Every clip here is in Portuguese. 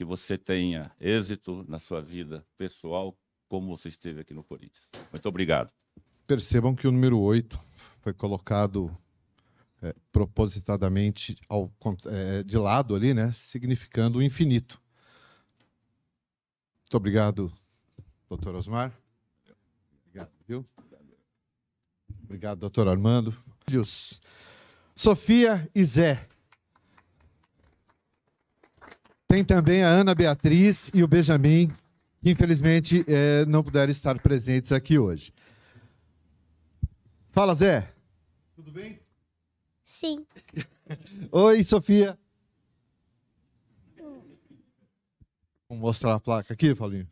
que você tenha êxito na sua vida pessoal, como você esteve aqui no Corinthians. Muito obrigado. Percebam que o número 8 foi colocado é, propositadamente ao, é, de lado ali, né? Significando o infinito. Muito obrigado, doutor Osmar. Obrigado, viu? Obrigado, doutor Armando. Sofia e Zé. Tem também a Ana Beatriz e o Benjamin, que infelizmente é, não puderam estar presentes aqui hoje. Fala, Zé. Tudo bem? Sim. Oi, Sofia. Vamos mostrar a placa aqui, Paulinho.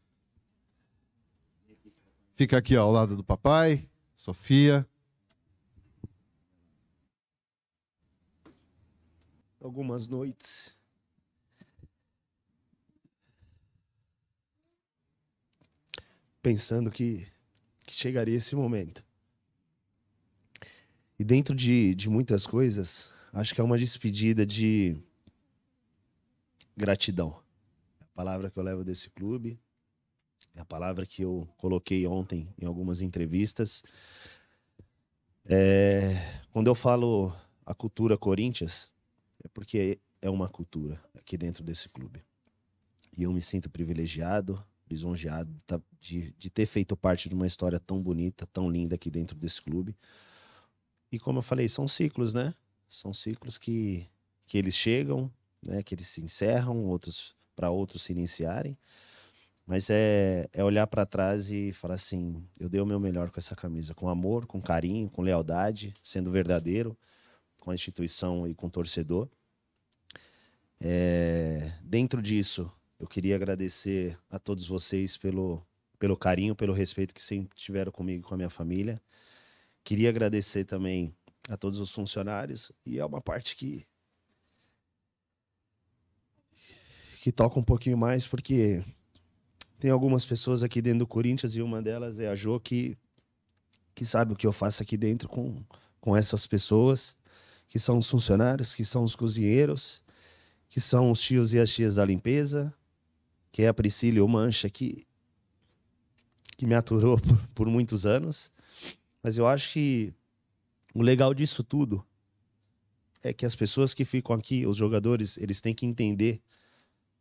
Fica aqui ó, ao lado do papai, Sofia. Algumas noites pensando que, que chegaria esse momento. E dentro de, de muitas coisas, acho que é uma despedida de gratidão. É a palavra que eu levo desse clube, é a palavra que eu coloquei ontem em algumas entrevistas. É, quando eu falo a cultura Corinthians, é porque é uma cultura aqui dentro desse clube. E eu me sinto privilegiado, lisonjeado tá, de, de ter feito parte de uma história tão bonita, tão linda aqui dentro desse clube. E como eu falei, são ciclos, né? São ciclos que, que eles chegam, né? Que eles se encerram, outros para outros se iniciarem. Mas é, é olhar para trás e falar assim: eu dei o meu melhor com essa camisa, com amor, com carinho, com lealdade, sendo verdadeiro com a instituição e com o torcedor. É, dentro disso, eu queria agradecer a todos vocês pelo, pelo carinho, pelo respeito que sempre tiveram comigo e com a minha família. Queria agradecer também a todos os funcionários. E é uma parte que. que toca um pouquinho mais, porque tem algumas pessoas aqui dentro do Corinthians e uma delas é a Jo, que, que sabe o que eu faço aqui dentro com, com essas pessoas, que são os funcionários, que são os cozinheiros, que são os tios e as tias da limpeza, que é a Priscila Mancha, que, que me aturou por, por muitos anos. Mas eu acho que o legal disso tudo é que as pessoas que ficam aqui, os jogadores, eles têm que entender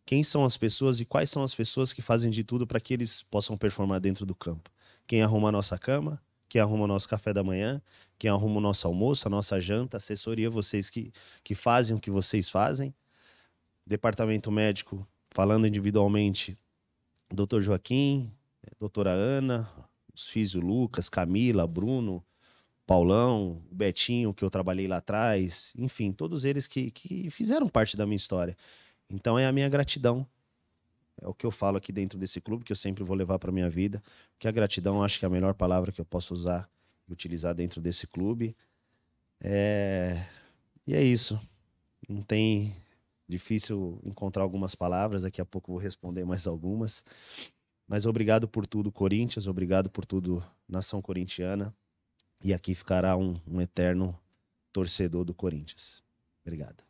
quem são as pessoas e quais são as pessoas que fazem de tudo para que eles possam performar dentro do campo. Quem arruma a nossa cama, quem arruma o nosso café da manhã, quem arruma o nosso almoço, a nossa janta, assessoria, vocês que, que fazem o que vocês fazem. Departamento médico, falando individualmente, doutor Joaquim, eh, doutora Ana, os físio Lucas, Camila, Bruno, Paulão, Betinho, que eu trabalhei lá atrás, enfim, todos eles que, que fizeram parte da minha história. Então é a minha gratidão. É o que eu falo aqui dentro desse clube, que eu sempre vou levar para minha vida, porque a gratidão acho que é a melhor palavra que eu posso usar e utilizar dentro desse clube. É... E é isso. Não tem Difícil encontrar algumas palavras, daqui a pouco vou responder mais algumas. Mas obrigado por tudo, Corinthians, obrigado por tudo, nação corintiana. E aqui ficará um, um eterno torcedor do Corinthians. Obrigado.